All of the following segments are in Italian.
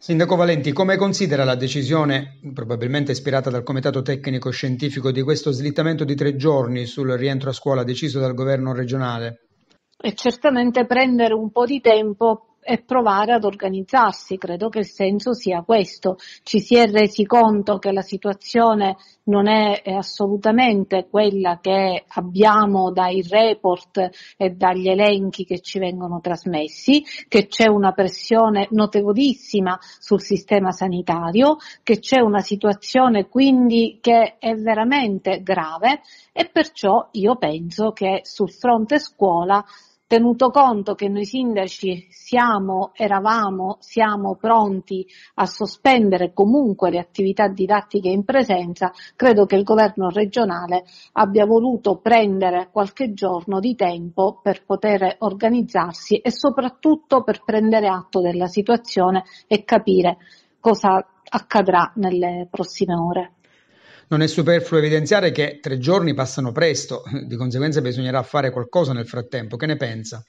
Sindaco Valenti, come considera la decisione, probabilmente ispirata dal Comitato Tecnico Scientifico, di questo slittamento di tre giorni sul rientro a scuola deciso dal governo regionale? E certamente prendere un po' di tempo e provare ad organizzarsi. Credo che il senso sia questo. Ci si è resi conto che la situazione non è, è assolutamente quella che abbiamo dai report e dagli elenchi che ci vengono trasmessi, che c'è una pressione notevolissima sul sistema sanitario, che c'è una situazione quindi che è veramente grave e perciò io penso che sul fronte scuola tenuto conto che noi sindaci siamo, eravamo, siamo pronti a sospendere comunque le attività didattiche in presenza, credo che il governo regionale abbia voluto prendere qualche giorno di tempo per poter organizzarsi e soprattutto per prendere atto della situazione e capire cosa accadrà nelle prossime ore. Non è superfluo evidenziare che tre giorni passano presto, di conseguenza bisognerà fare qualcosa nel frattempo. Che ne pensa?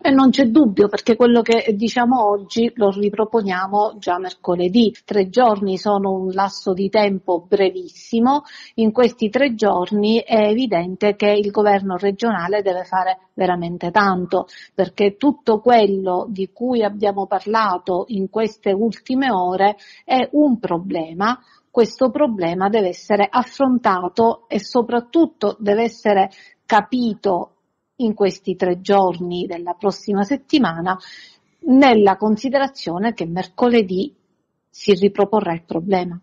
E non c'è dubbio perché quello che diciamo oggi lo riproponiamo già mercoledì. Tre giorni sono un lasso di tempo brevissimo. In questi tre giorni è evidente che il governo regionale deve fare veramente tanto perché tutto quello di cui abbiamo parlato in queste ultime ore è un problema questo problema deve essere affrontato e soprattutto deve essere capito in questi tre giorni della prossima settimana nella considerazione che mercoledì si riproporrà il problema.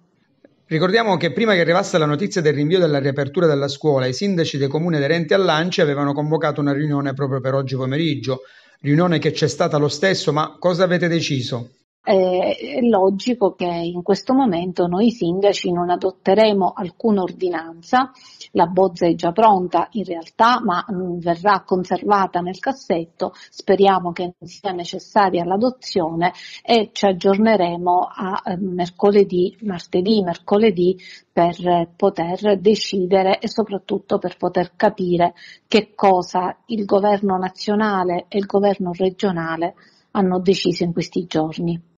Ricordiamo che prima che arrivasse la notizia del rinvio della riapertura della scuola, i sindaci dei comuni aderenti all'ANCI avevano convocato una riunione proprio per oggi pomeriggio, riunione che c'è stata lo stesso, ma cosa avete deciso? eh, è logico che in questo momento noi sindaci non adotteremo alcuna ordinanza, la bozza è già pronta in realtà, ma mh, mm, verrà conservata nel cassetto, speriamo che non sia necessaria l'adozione e ci aggiorneremo a eh, mercoledì, martedì, mercoledì per eh, poter decidere e soprattutto per poter capire che cosa il governo nazionale e il governo regionale hanno deciso in questi giorni.